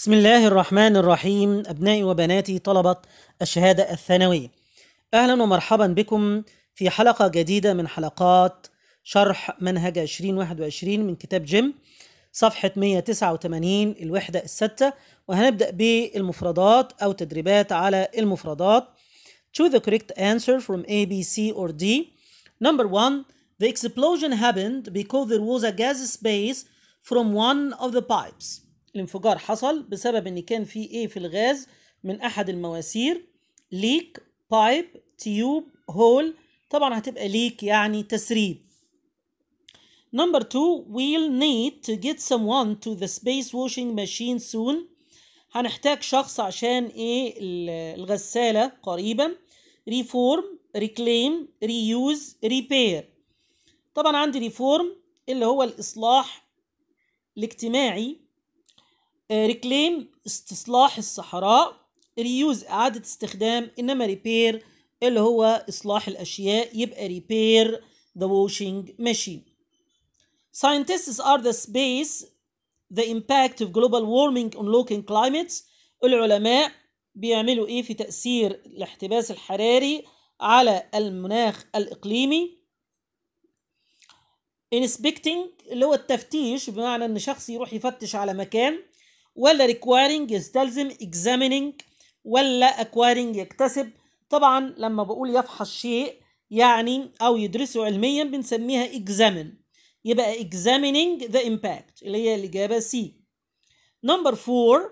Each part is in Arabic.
بسم الله الرحمن الرحيم أبنائي وبناتي طلبة الشهادة الثانوية أهلا ومرحبا بكم في حلقة جديدة من حلقات شرح منهج 2021 من كتاب جيم صفحة 189 الوحدة الستة وهنبدأ بالمفردات أو تدريبات على المفردات To the correct answer from A, B, C or D Number one The explosion happened because there was a gas space from one of the pipes الانفجار حصل بسبب ان كان في ايه في الغاز من احد المواسير ليك بايب تيوب هول طبعا هتبقى ليك يعني تسريب نمبر two, we'll need to get someone to the space washing machine soon. هنحتاج شخص عشان ايه الغسالة قريبا. Reform, reclaim, reuse, repair. طبعا عندي reform اللي هو الإصلاح الاجتماعي ريكليم آه، استصلاح الصحراء ريوز إعادة استخدام إنما ريبير اللي هو إصلاح الأشياء يبقى ريبير the washing machine scientists are the space the impact of global warming on local climates العلماء بيعملوا إيه في تأثير الاحتباس الحراري على المناخ الإقليمي inspecting اللي هو التفتيش بمعنى إن شخص يروح يفتش على مكان ولا requiring يستلزم examining ولا acquiring يكتسب طبعا لما بقول يفحص شيء يعني أو يدرسه علميا بنسميها examine يبقى examining the impact اللي هي الإجابة C number four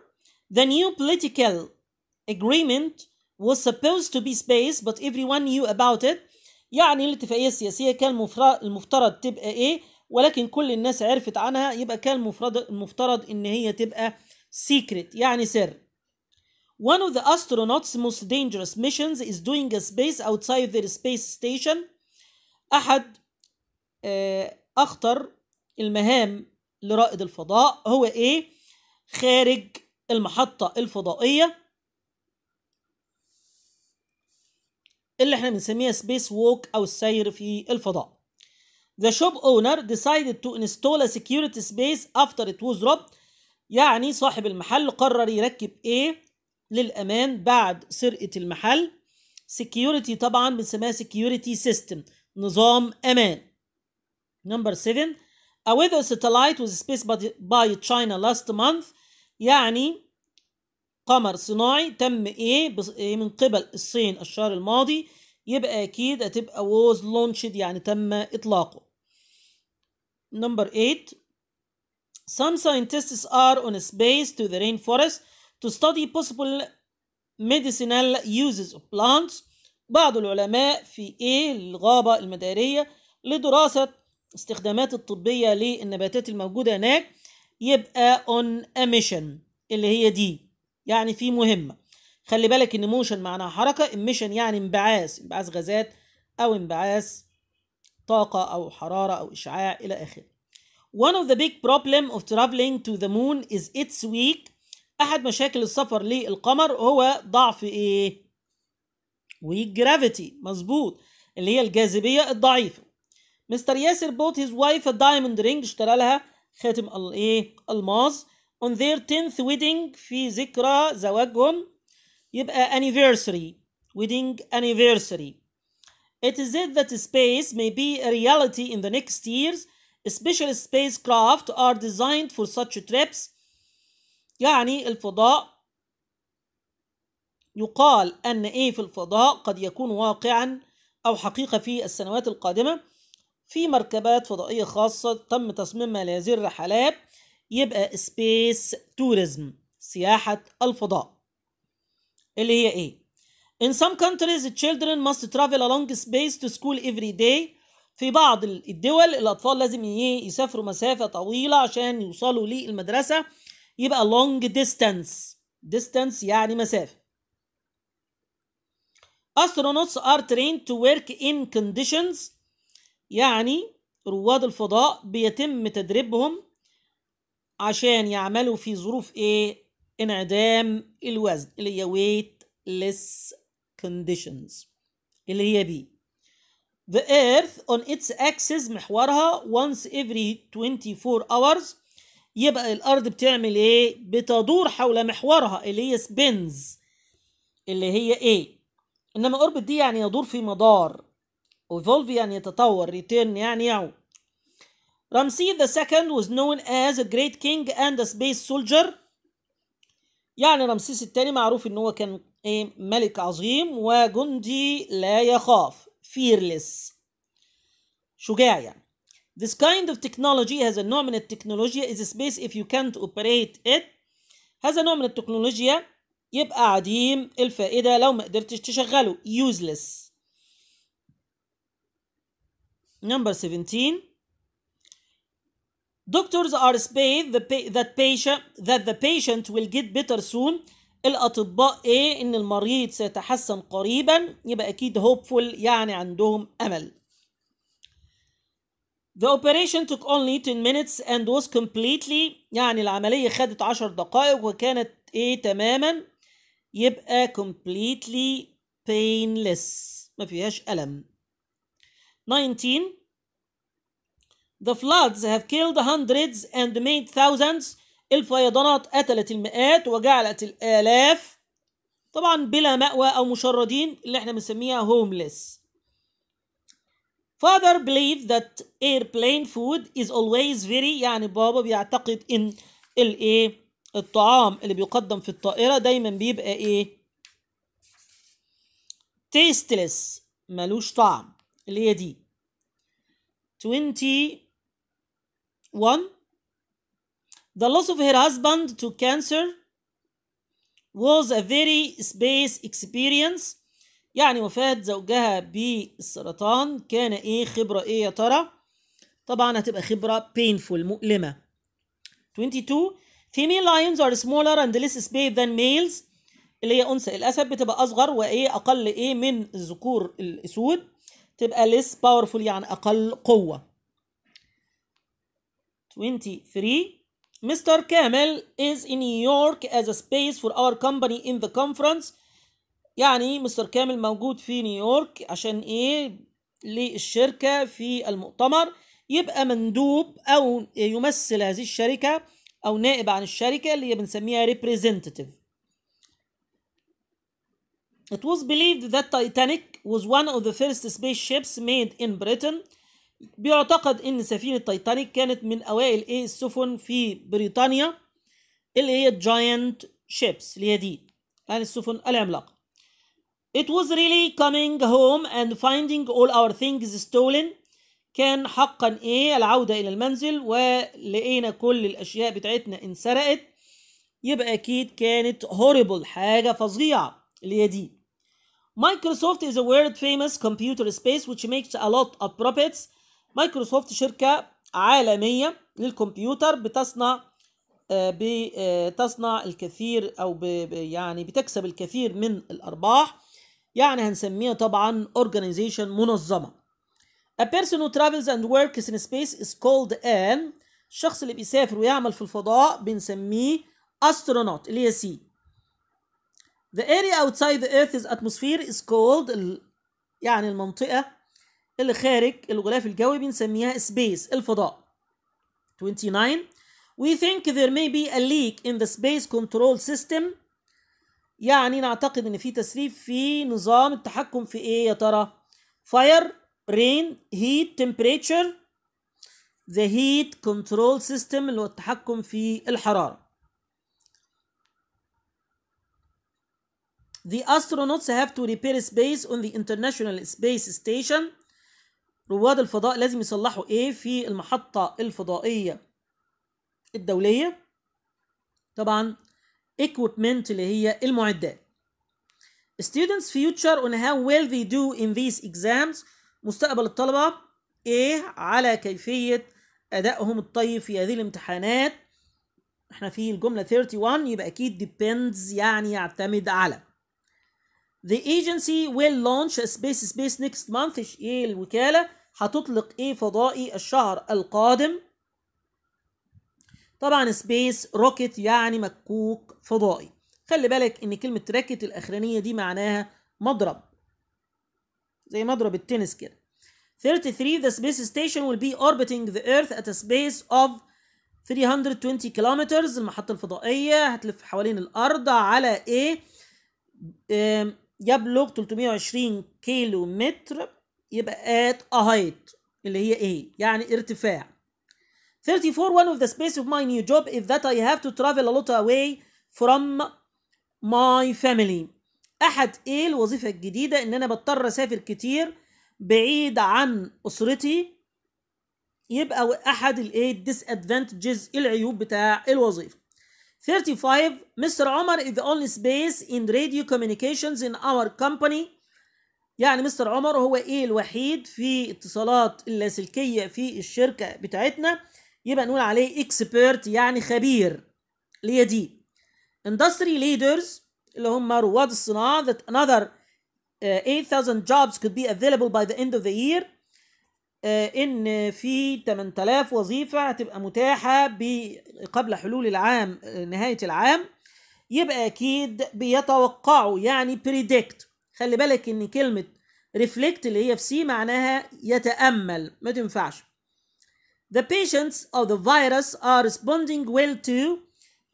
the new political agreement was supposed to be space but everyone knew about it يعني الاتفاقية السياسية كان المفترض تبقى إيه ولكن كل الناس عرفت عنها يبقى كان المفترض المفترض إن هي تبقى secret يعني سر One of the astronauts most dangerous missions is doing a space outside their space station أحد أخطر المهام لرائد الفضاء هو إيه؟ خارج المحطة الفضائية اللي احنا بنسميها سبيس ووك أو السير في الفضاء The shop owner decided to install a security space after it was robbed يعني صاحب المحل قرر يركب ايه للامان بعد سرقه المحل سكيورتي طبعا بنسميها سكيورتي سيستم نظام امان نمبر 7 A weather satellite was spaced by China last month يعني قمر صناعي تم ايه من قبل الصين الشهر الماضي يبقى اكيد هتبقى was launched يعني تم اطلاقه Number 8 Some scientists are on space to the rainforest to study possible medicinal uses of plants بعض العلماء في إيه الغابة المدارية لدراسة استخدامات الطبية للنباتات الموجودة هناك يبقى on a mission اللي هي دي يعني في مهمة خلي بالك إن motion معناها حركة emission يعني انبعاث انبعاث غازات أو انبعاث طاقة أو حرارة أو إشعاع إلى آخره One of the big problem of traveling to the moon is its weak أحد مشاكل السفر للقمر هو ضعف إيه؟ weak gravity مظبوط اللي هي الجاذبية الضعيفة مستر ياسر bought his wife a diamond ring اشترى لها خاتم الإيه؟ الماظ on their 10th wedding في ذكرى زواجهم يبقى anniversary wedding anniversary It is said that space may be a reality in the next years special spacecraft are designed for such trips يعني الفضاء يقال أن إيه في الفضاء قد يكون واقعا أو حقيقة في السنوات القادمة في مركبات فضائية خاصة تم تصميمها لهذه الرحلات يبقى Space Tourism سياحة الفضاء اللي هي إيه In some countries children must travel along space to school every day في بعض الدول الأطفال لازم يسافروا مسافة طويلة عشان يوصلوا للمدرسة يبقى long distance distance يعني مسافة astronauts are trained to work in conditions يعني رواد الفضاء بيتم تدريبهم عشان يعملوا في ظروف ايه انعدام الوزن اللي هي weightless conditions اللي هي بيه The Earth on its axis محورها once every 24 hours يبقى الأرض بتعمل إيه؟ بتدور حول محورها اللي هي spins اللي هي إيه؟ إنما أوربت دي يعني يدور في مدار evolve يعني يتطور return يعني يعود رمسيس the second was known as a great king and a space soldier يعني رمسيس الثاني معروف إن هو كان إيه؟ ملك عظيم وجندي لا يخاف fearless شجاع يعني This kind of technology has a nominate technology is space if you can't operate it هذا نوع من التكنولوجيا يبقى عديم الفائدة لو ما قدرتش تشغله useless Number 17 Doctors are space that patient that the patient will get better soon الاطباء ايه ان المريض سيتحسن قريبا يبقى اكيد hopeful يعني عندهم امل The operation took only 10 minutes and was completely يعني العملية خدت 10 دقائق وكانت ايه تماما يبقى completely painless ما فيهاش ألم 19 The floods have killed hundreds and made thousands الفيضانات قتلت المئات وجعلت الآلاف طبعا بلا مأوى أو مشردين اللي احنا بنسميها هومليس Father believed that airplane food is always very يعني بابا بيعتقد إن الإيه الطعام اللي بيقدم في الطائرة دايما بيبقى إيه tasteless ملوش طعم اللي هي دي 21 The loss of her husband to cancer was a very space experience يعني وفاة زوجها بالسرطان كان ايه خبرة ايه يا ترى؟ طبعا هتبقى خبرة painful مؤلمة 22 female lions are smaller and less space than males اللي هي انثى الاسد بتبقى اصغر وايه اقل ايه من الذكور الاسود تبقى less powerful يعني اقل قوة 23 Mr. كامل is in New York as a space for our company in the conference يعني مستر كامل موجود في نيويورك عشان ايه للشركة في المؤتمر يبقى مندوب او يمثل هذه الشركة او نائب عن الشركة اللي هي بنسميها representative It was believed that Titanic was one of the first spaceships made in Britain بيعتقد ان سفينه تايتانيك كانت من اوائل ايه السفن في بريطانيا اللي هي جاينت شيبس اللي هي دي يعني السفن العملاقه It was really coming home and finding all our things stolen كان حقا ايه العودة الى المنزل ولقينا كل الاشياء بتاعتنا انسرقت يبقى اكيد كانت horrible حاجة فظيعة اللي هي دي Microsoft is a world famous computer space which makes a lot of profits مايكروسوفت شركة عالمية للكمبيوتر بتصنع آه، بتصنع آه، الكثير أو يعني بتكسب الكثير من الأرباح يعني هنسميها طبعا organization منظمة A person who travels and works in space is called an الشخص اللي بيسافر ويعمل في الفضاء بنسميه astronaut اللي هي سي The area outside the earth's atmosphere is called يعني المنطقة اللي خارج الغلاف الجوي بنسميها سبيس الفضاء 29 We think there may be a leak in the space control system يعني نعتقد ان في تسريب في نظام التحكم في ايه يا ترى fire rain heat temperature the heat control system اللي هو التحكم في الحرارة The astronauts have to repair space on the International Space Station رواد الفضاء لازم يصلحوا ايه في المحطة الفضائية الدولية طبعا equipment اللي هي المعدات students future on how well they do in these exams مستقبل الطلبة ايه على كيفية أدائهم الطيب في هذه الامتحانات احنا في الجملة 31 يبقى أكيد depends يعني يعتمد على The agency will launch a space space next month ايه الوكالة هتطلق ايه فضائي الشهر القادم طبعا space rocket يعني مكوك فضائي خلي بالك ان كلمة راكت الاخرانية دي معناها مضرب زي مضرب التنس كده 33 the space station will be orbiting the earth at a space of 320 kilometers المحطة الفضائية هتلف حوالين الارض على ايه يبلغ 320 كيلو متر يبقى at a height اللي هي ايه؟ يعني ارتفاع 34 one of the space of my new job is that I have to travel a lot away from my family احد ايه الوظيفة الجديدة ان انا بضطر اسافر كتير بعيد عن اسرتي يبقى احد الايه disadvantages العيوب بتاع الوظيفة 35 مستر عمر is the only space in radio communications in our company يعني مستر عمر هو ايه الوحيد في اتصالات اللاسلكيه في الشركه بتاعتنا يبقى نقول عليه expert يعني خبير اللي هي دي industry leaders اللي هم رواد الصناعه that another uh, 8000 jobs could be available by the end of the year آه، ان في 8000 وظيفه هتبقى متاحه قبل حلول العام آه، نهايه العام يبقى اكيد بيتوقعوا يعني بريدكت خلي بالك ان كلمه ريفلكت اللي هي في سي معناها يتامل ما تنفعش The patients of the virus are responding well to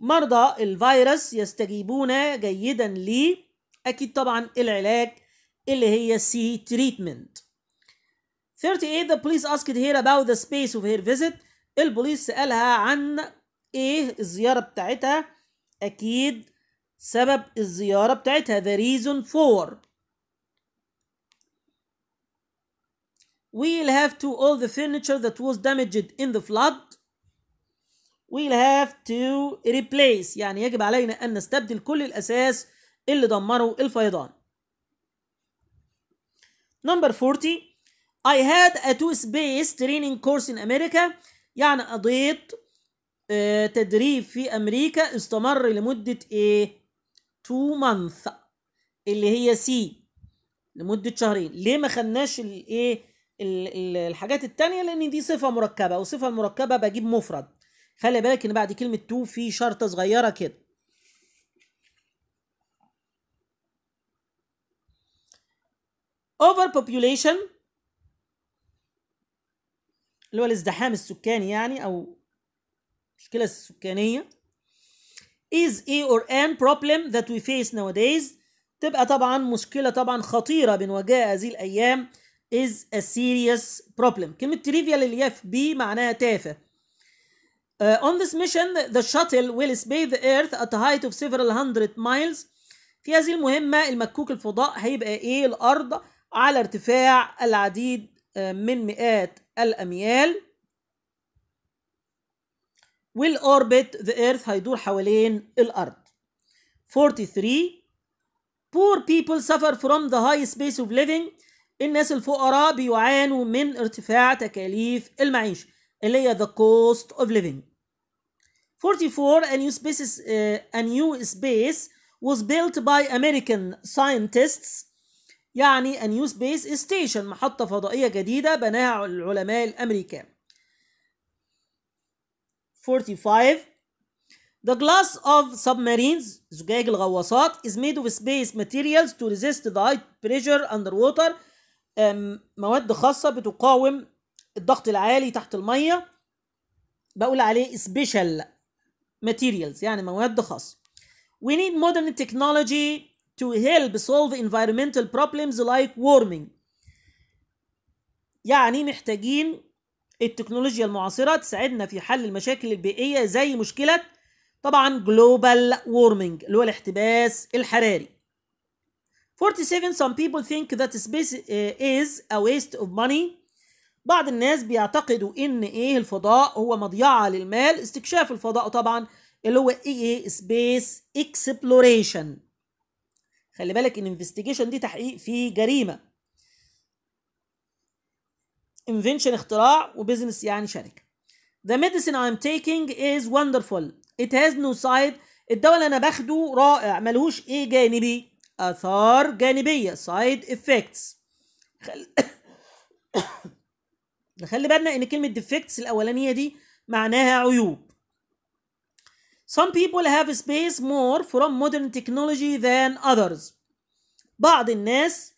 مرضى الفيروس يستجيبون جيدا ل اكيد طبعا العلاج اللي هي سي تريتمنت 38 the police asked her about the space of her visit البوليس سألها عن ايه الزيارة بتاعتها أكيد سبب الزيارة بتاعتها the reason for We'll have to all the furniture that was damaged in the flood We'll have to replace يعني يجب علينا أن نستبدل كل الأساس اللي دمره الفيضان Number 40 I had a two space training course in America يعني قضيت آه، تدريب في أمريكا استمر لمدة إيه؟ two months اللي هي سي لمدة شهرين ليه ما خدناش الإيه الحاجات التانية لأن دي صفة مركبة وصفة المركبة بجيب مفرد خلي بالك إن بعد كلمة تو في شرطة صغيرة كده overpopulation اللي هو الازدحام السكاني يعني أو المشكلة السكانية is a or an problem that we face nowadays تبقى طبعا مشكلة طبعا خطيرة بنواجهها هذه الأيام is a serious problem كلمة trivial اللي هي بي معناها تافه Uh, on this mission, the shuttle will survey the earth at a height of several hundred miles. في هذه المهمة المكوك الفضاء هيبقى ايه الأرض على ارتفاع العديد من مئات الأميال will orbit the earth هيدور حوالين الأرض 43 poor people suffer from the high space of living الناس الفقراء بيعانوا من ارتفاع تكاليف المعيشة اللي هي the cost of living 44 a new space uh, a new space was built by American scientists يعني A New Space Station محطة فضائية جديدة بناها العلماء الأمريكان 45 The glass of submarines زجاج الغواصات is made of space materials to resist the high pressure underwater مواد خاصة بتقاوم الضغط العالي تحت المية بقول عليه special materials يعني مواد خاصة We need modern technology to help solve environmental problems like warming يعني محتاجين التكنولوجيا المعاصرة تساعدنا في حل المشاكل البيئية زي مشكلة طبعا global warming اللي هو الاحتباس الحراري 47 some people think that space uh, is a waste of money بعض الناس بيعتقدوا ان ايه الفضاء هو مضيعة للمال استكشاف الفضاء طبعا اللي هو ايه space exploration خلي بالك ان انفستيجيشن دي تحقيق فيه جريمه انفينشن اختراع وبزنس يعني شركه The medicine I'm taking is wonderful. It has no side. الدواء اللي انا باخده رائع ملهوش ايه جانبي؟ اثار جانبيه side effects. خلي نخلي بالنا ان كلمه ديفكتس الاولانيه دي معناها عيوب. Some people have space more from modern technology than others. بعض الناس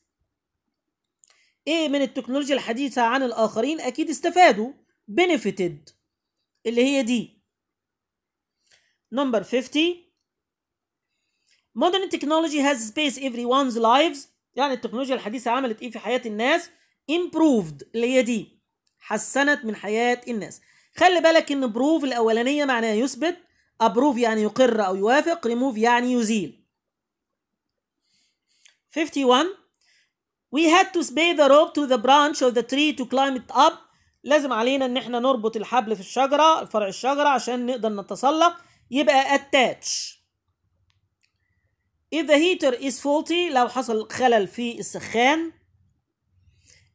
ايه من التكنولوجيا الحديثة عن الآخرين أكيد استفادوا benefited اللي هي دي. Number 50 Modern technology has space everyone's lives يعني التكنولوجيا الحديثة عملت ايه في حياة الناس improved اللي هي دي حسنت من حياة الناس خلي بالك ان بروف الأولانية معناها يثبت ابروف يعني يقر او يوافق ريموف يعني يزيل 51 we had to spay the rope to the branch of the tree to climb it up لازم علينا ان احنا نربط الحبل في الشجره فرع الشجره عشان نقدر نتسلق يبقى attach if the heater is faulty لو حصل خلل في السخان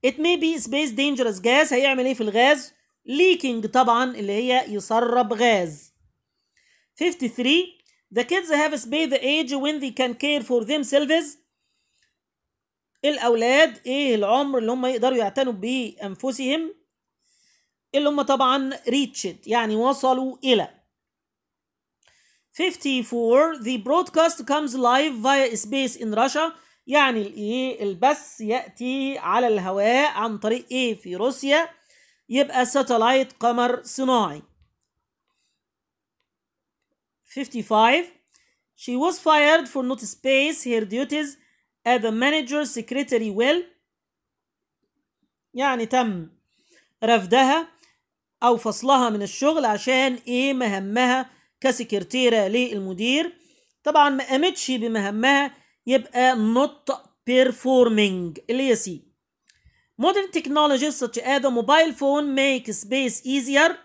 it may be space dangerous gas هيعمل ايه في الغاز leaking طبعا اللي هي يسرب غاز 53 The kids have spayed the age when they can care for themselves الأولاد إيه العمر اللي هم يقدروا يعتنوا بأنفسهم اللي هم طبعا reached يعني وصلوا إلى 54 The broadcast comes live via space in Russia يعني الايه البث ياتي على الهواء عن طريق ايه في روسيا يبقى ساتلايت قمر صناعي 55 she was fired for not space her duties as a manager secretary well يعني تم رفدها أو فصلها من الشغل عشان إيه مهمها كسكرتيرة للمدير طبعا ما قامتش بمهمها يبقى not performing اللي هي سي modern technologies such as the mobile phone make space easier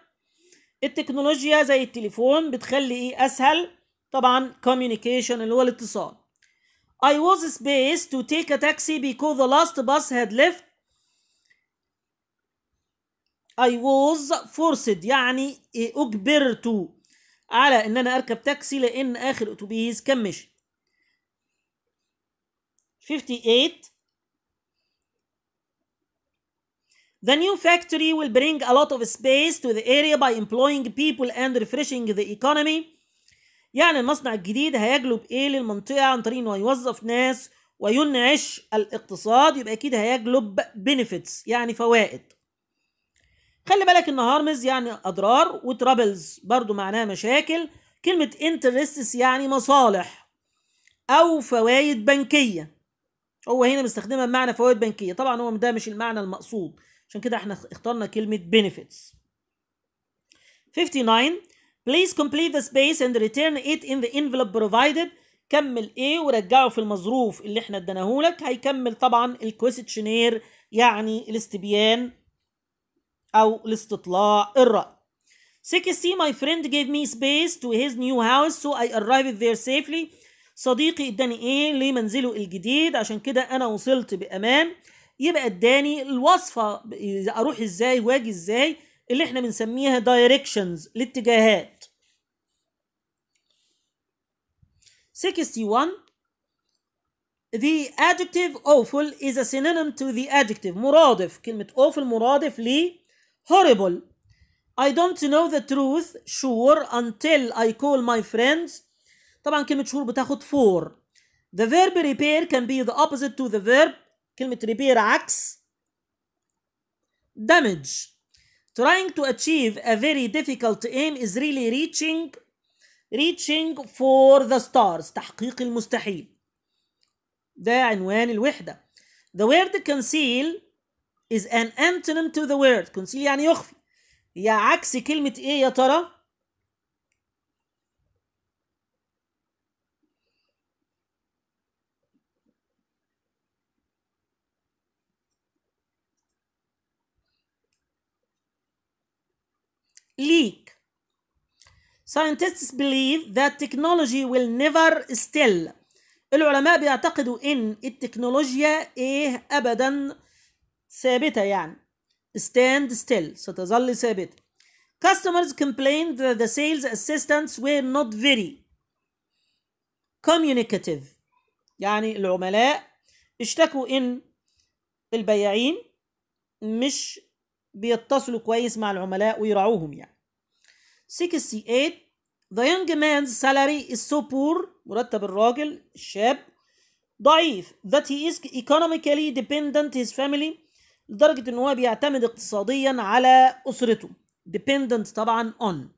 التكنولوجيا زي التليفون بتخلي ايه اسهل طبعا communication اللي هو الاتصال I was space to take a taxi because the last bus had left I was forced يعني إيه، اجبرت على ان انا اركب تاكسي لان اخر اتوبيس كان مشي 58 The new factory will bring a lot of space to the area by employing people and refreshing the economy. يعني المصنع الجديد هيجلب ايه للمنطقة عن طريق انه هيوظف ناس وينعش الاقتصاد يبقى اكيد هيجلب benefits يعني فوائد. خلي بالك ان هارمز يعني اضرار وترابلز برضو معناها مشاكل كلمة interests يعني مصالح او فوائد بنكية. هو هنا بيستخدمها بمعنى فوائد بنكية طبعا هو ده مش المعنى المقصود. عشان كده احنا اخترنا كلمة benefits 59 please complete the space and return it in the envelope provided كمل ايه ورجعه في المظروف اللي احنا اديناهولك هيكمل طبعا الكويستشنير يعني الاستبيان او الاستطلاع الرأي 60 my friend gave me space to his new house so I arrived there safely صديقي اداني ايه لمنزله الجديد عشان كده انا وصلت بامان يبقى اداني الوصفه اروح ازاي واجي ازاي اللي احنا بنسميها دايركشنز الاتجاهات 61 The adjective awful is a synonym to the adjective مرادف كلمة awful مرادف ل horrible I don't know the truth sure until I call my friends طبعا كلمة sure بتاخد for The verb repair can be the opposite to the verb كلمة repair عكس damage trying to achieve a very difficult aim is really reaching reaching for the stars تحقيق المستحيل ده عنوان الوحدة the word conceal is an antonym to the word conceal يعني يخفي يا عكس كلمة ايه يا ترى ليك Scientists believe that technology will never still العلماء بيعتقدوا ان التكنولوجيا ايه ابدا ثابته يعني stand still ستظل ثابته customers complained that the sales assistants were not very communicative يعني العملاء اشتكوا ان البياعين مش بيتصلوا كويس مع العملاء ويراعوهم يعني 68 The young man's salary is so poor مرتب الراجل الشاب ضعيف that he is economically dependent his family لدرجة ان هو بيعتمد اقتصاديا على اسرته dependent طبعا on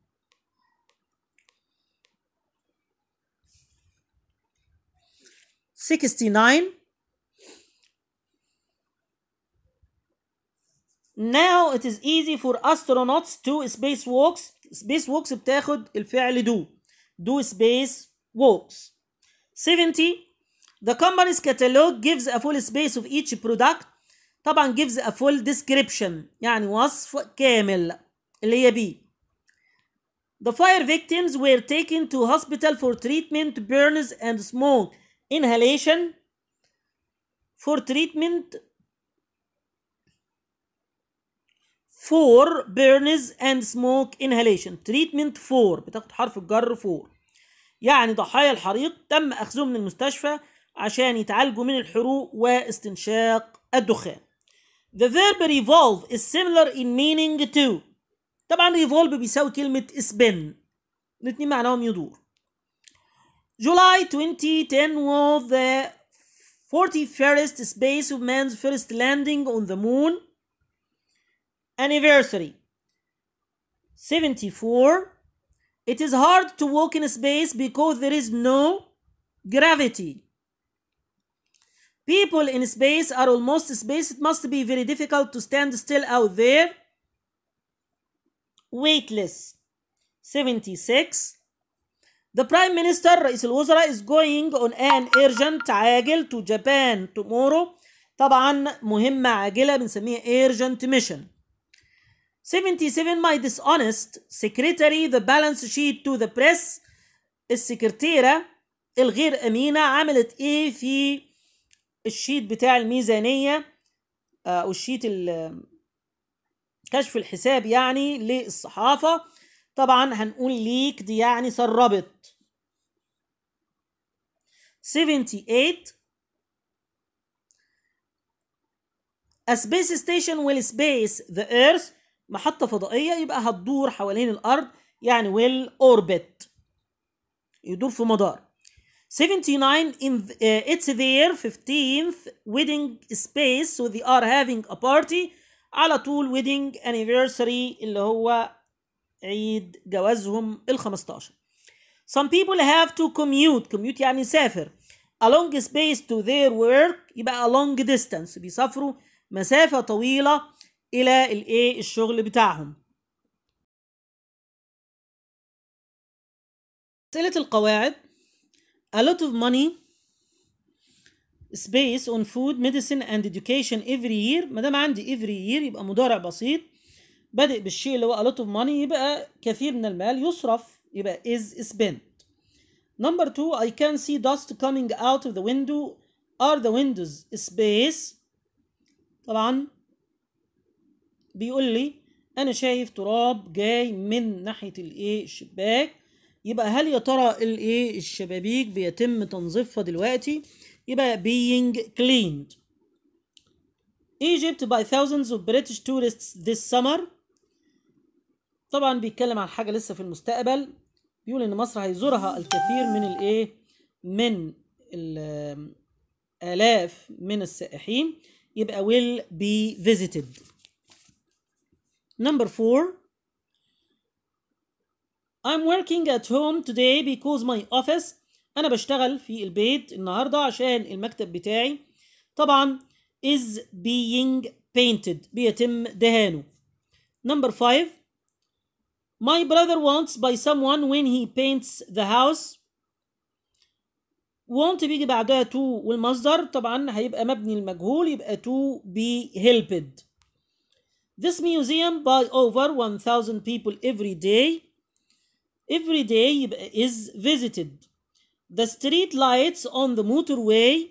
Sixty nine now it is easy for astronauts to space walks space walks بتاخد الفعل do do space walks 70 the company's catalog gives a full space of each product طبعا gives a full description يعني وصف كامل اللي هي The fire victims were taken to hospital for treatment burns and smoke inhalation for treatment فور بيرنز اند سموك انهاليشن تريتمنت فور بتاخد حرف الجر فور يعني ضحايا الحريق تم اخذهم من المستشفى عشان يتعالجوا من الحروق واستنشاق الدخان The verb revolve is similar in meaning to طبعا revolve بيساوي كلمة spin الاتنين معناهم يدور July 2010 was the 41st space of man's first landing on the moon anniversary. 74. It is hard to walk in space because there is no gravity. People in space are almost space. It must be very difficult to stand still out there. Weightless. 76. The Prime Minister رئيس الوزراء is going on an urgent عاجل to Japan tomorrow. طبعا مهمة عاجلة بنسميها urgent mission. 77 my dishonest secretary the balance sheet to the press السكرتيرة الغير أمينة عملت إيه في الشيت بتاع الميزانية آه، أو الشيت كشف الحساب يعني للصحافة طبعا هنقول ليك دي يعني سربت 78 A space station will space the earth محطة فضائية يبقى هتدور حوالين الأرض يعني will orbit يدور في مدار 79 in the, uh, it's their 15th wedding space so they are having a party على طول wedding anniversary اللي هو عيد جوازهم ال 15 some people have to commute commute يعني سافر a long space to their work يبقى a long distance بيسافروا مسافة طويلة الى الايه الشغل بتاعهم اسئله القواعد a lot of money space on food medicine and education every year ما دام عندي every year يبقى مضارع بسيط بادئ بالشيء اللي هو a lot of money يبقى كثير من المال يصرف يبقى is spent number two I can see dust coming out of the window are the windows space طبعا بيقول لي انا شايف تراب جاي من ناحيه الايه الشباك يبقى هل يا ترى الايه الشبابيك بيتم تنظيفها دلوقتي يبقى being cleaned Egypt by thousands of British tourists this summer طبعا بيتكلم عن حاجه لسه في المستقبل بيقول ان مصر هيزورها الكثير من الايه من الالاف من السائحين يبقى will be visited Number four, I'm working at home today because my office أنا بشتغل في البيت النهاردة عشان المكتب بتاعي طبعا is being painted بيتم دهانه Number five My brother wants by someone when he paints the house want بيجي بعدها to والمصدر طبعا هيبقى مبني المجهول يبقى to be helped This museum by over 1,000 people every day. Every day is visited. The street lights on the motorway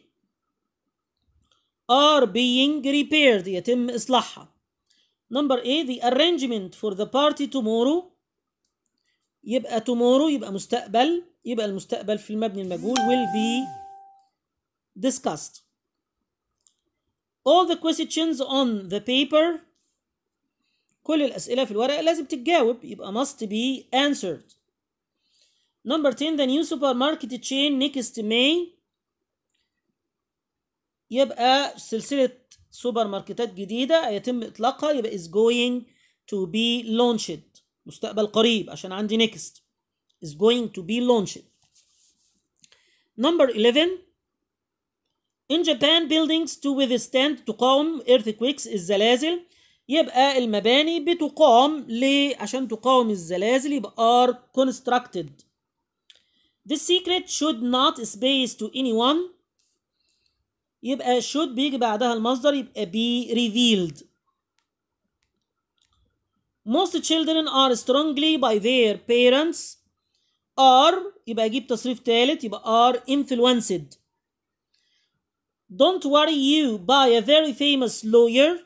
are being repaired يتم إصلاحها. Number A the arrangement for the party tomorrow يبقى tomorrow يبقى مستقبل يبقى المستقبل في المجهول will be discussed. All the questions on the paper كل الأسئلة في الورقة لازم تتجاوب يبقى must be answered number 10 the new supermarket chain next May يبقى سلسلة سوبر ماركتات جديدة يتم إطلاقها يبقى is going to be launched مستقبل قريب عشان عندي next is going to be launched number 11 in Japan buildings to withstand تقاوم earthquakes الزلازل يبقى المباني بتقام ليه عشان تقاوم الزلازل يبقى are constructed the secret should not space to anyone يبقى should بيجي بعدها المصدر يبقى be revealed most children are strongly by their parents are يبقى اجيب تصريف ثالث يبقى are influenced don't worry you by a very famous lawyer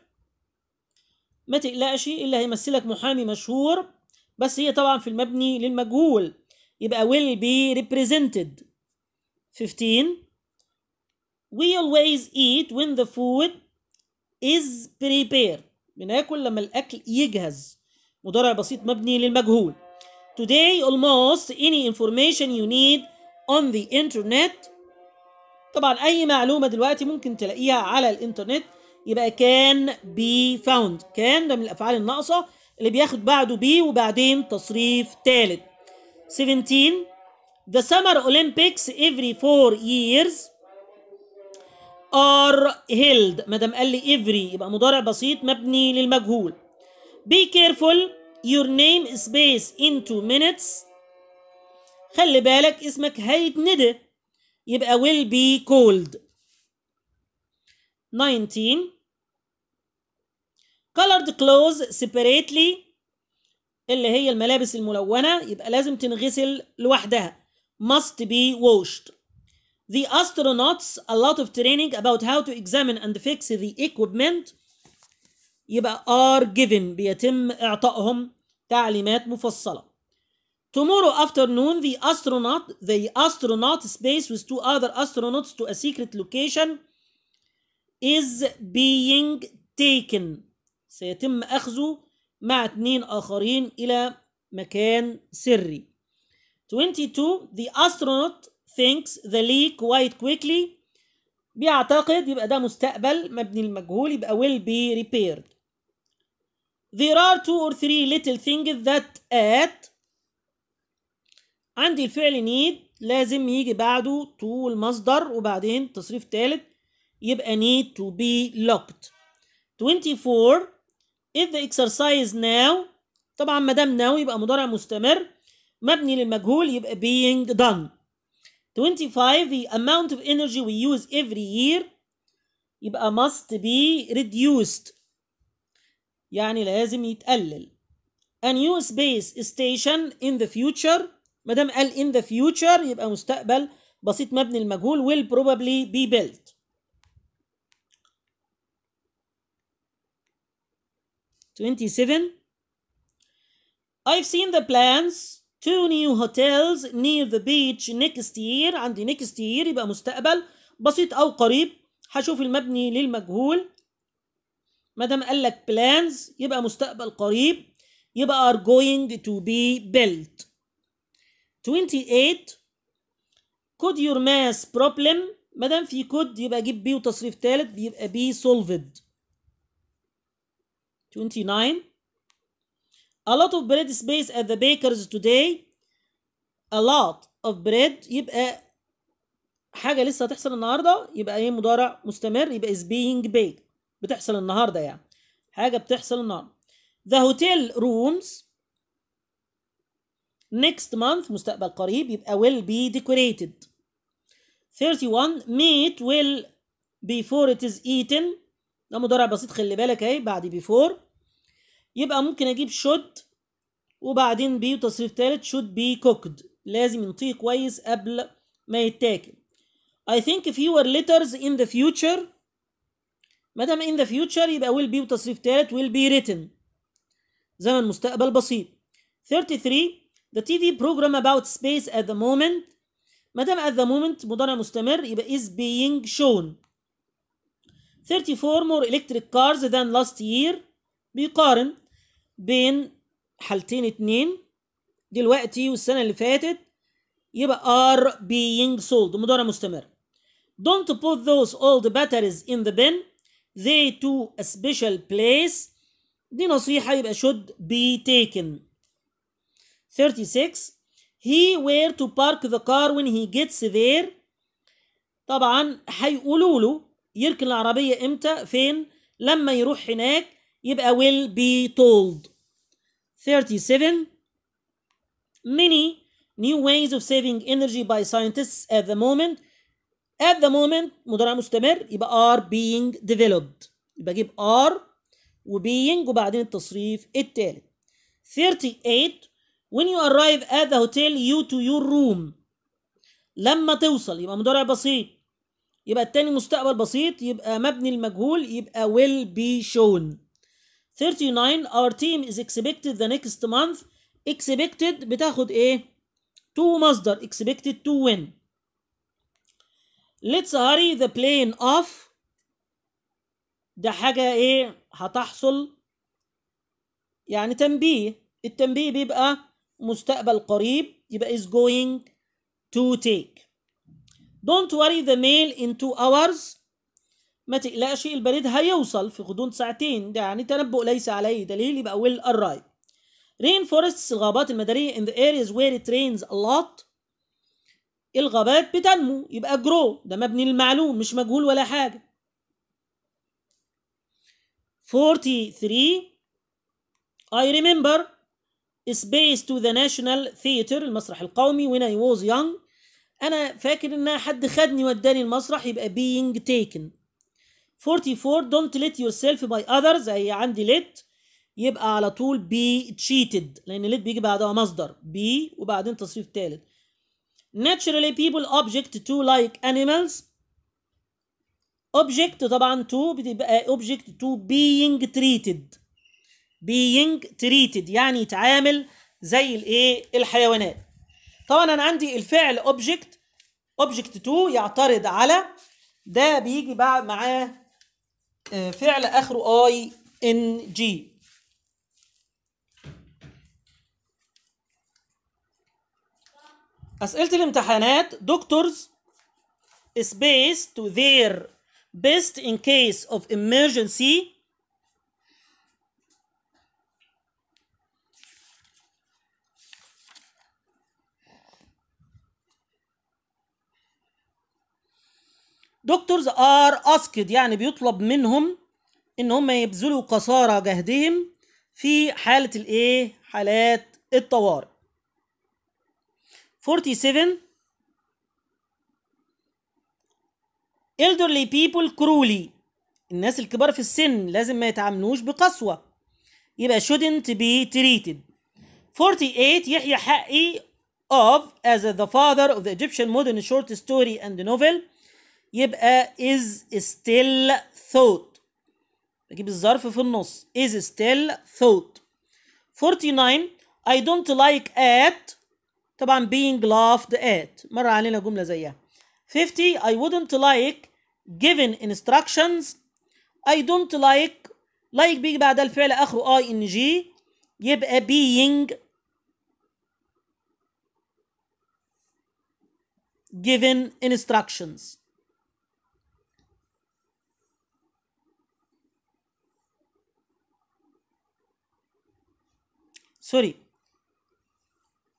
ما تقلقش إلا هيمثلك محامي مشهور بس هي طبعا في المبني للمجهول يبقى will be represented 15 We always eat when the food is prepared بناكل لما الأكل يجهز مضارع بسيط مبني للمجهول Today almost any information you need on the internet طبعا أي معلومة دلوقتي ممكن تلاقيها على الإنترنت يبقى كان بي فاوند كان ده من الافعال الناقصه اللي بياخد بعده بي وبعدين تصريف ثالث 17 The Summer Olympics every four years are held ما دام قال لي every يبقى مضارع بسيط مبني للمجهول Be careful your name space into minutes خلي بالك اسمك هيتندى يبقى will be called 19 colored clothes separately اللي هي الملابس الملونة يبقى لازم تنغسل لوحدها must be washed The astronauts a lot of training about how to examine and fix the equipment يبقى are given بيتم إعطائهم تعليمات مفصلة Tomorrow afternoon the astronaut the astronaut space with two other astronauts to a secret location is being taken سيتم أخذه مع اثنين آخرين إلى مكان سري 22 the astronaut thinks the leak quite quickly بيعتقد يبقى ده مستقبل مبني المجهول يبقى will be repaired there are two or three little things that at عندي الفعل need لازم يجي بعده to المصدر وبعدين تصريف ثالث يبقى need to be locked 24 if the exercise now طبعا ما دام now يبقى مضارع مستمر مبني للمجهول يبقى being done 25 the amount of energy we use every year يبقى must be reduced يعني لازم يتقلل a new space station in the future ما دام قال in the future يبقى مستقبل بسيط مبني المجهول will probably be built 27 I've seen the plans two new hotels near the beach next year عندي next year يبقى مستقبل بسيط أو قريب هشوف المبني للمجهول ما دام قال لك plans يبقى مستقبل قريب يبقى are going to be built 28 could your math problem ما دام في could يبقى جيب بي وتصريف ثالث يبقى be solved 29 a lot of bread space at the bakers today a lot of bread يبقى حاجة لسه هتحصل النهاردة يبقى ايه مضارع مستمر يبقى is being baked بتحصل النهاردة يعني حاجة بتحصل النهاردة the hotel rooms next month مستقبل قريب يبقى will be decorated 31 meat will before it is eaten ده مضارع بسيط خلي بالك اهي بعد بيفور يبقى ممكن اجيب شود وبعدين بي وتصريف ثالث شود بي كوكد لازم ينطيه كويس قبل ما يتاكل I think fewer letters in the future ما دام in the future يبقى will be وتصريف ثالث will be written زمن مستقبل بسيط 33 the TV program about space at the moment ما دام at the moment مضارع مستمر يبقى is being shown 34 more electric cars than last year بيقارن بين حالتين اتنين دلوقتي والسنة اللي فاتت يبقى are being sold مضارع مستمر Don't put those old batteries in the bin they to a special place دي نصيحة يبقى should be taken 36 he where to park the car when he gets there طبعا هيقولوا له يركن العربية امتى فين لما يروح هناك يبقى will be told 37 many new ways of saving energy by scientists at the moment at the moment مدرع مستمر يبقى are being developed يبقى جيب are وbeing وبعدين التصريف التالي 38 when you arrive at the hotel you to your room لما توصل يبقى مدرع بسيط يبقى التاني مستقبل بسيط يبقى مبني المجهول يبقى will be shown 39 our team is expected the next month expected بتاخد ايه to مصدر expected to win let's hurry the plane off ده حاجة ايه هتحصل يعني تنبيه التنبيه بيبقى مستقبل قريب يبقى is going to take Don't worry the mail in two hours ما تقلقش البريد هيوصل في غضون ساعتين ده يعني تنبؤ ليس عليه دليل يبقى will arrive rainforests الغابات المدارية in the areas where it rains a lot الغابات بتنمو يبقى grow ده مبني للمعلوم مش مجهول ولا حاجة 43 I remember space to the national theater المسرح القومي when I was young انا فاكر انها حد خدني وداني المسرح يبقى being taken 44 don't let yourself by others هي عندي let يبقى على طول be cheated لان let بيجي بعدها مصدر be وبعدين تصريف ثالث naturally people object to like animals object طبعا to بتبقى object to being treated being treated يعني يتعامل زي الايه الحيوانات طبعا انا عندي الفعل اوبجكت اوبجكت 2 يعترض على ده بيجي بقى معاه آه، فعل اخره اي ان جي اسئله الامتحانات دكتورز سبيس تو ذير بيست ان كيس اوف emergency دكتورز ار اسكد يعني بيطلب منهم ان هم يبذلوا قصارى جهدهم في حاله الايه حالات الطوارئ 47 elderly people cruelly الناس الكبار في السن لازم ما يتعاملوش بقسوة يبقى shouldn't be treated 48 يحيى حقي of as the father of the Egyptian modern short story and novel يبقى is still thought بجيب الظرف في النص is still thought 49 I don't like at طبعا being laughed at مر علينا جملة زيها 50 I wouldn't like given instructions I don't like like بيجي بعدها الفعل آخره ing يبقى being given instructions sorry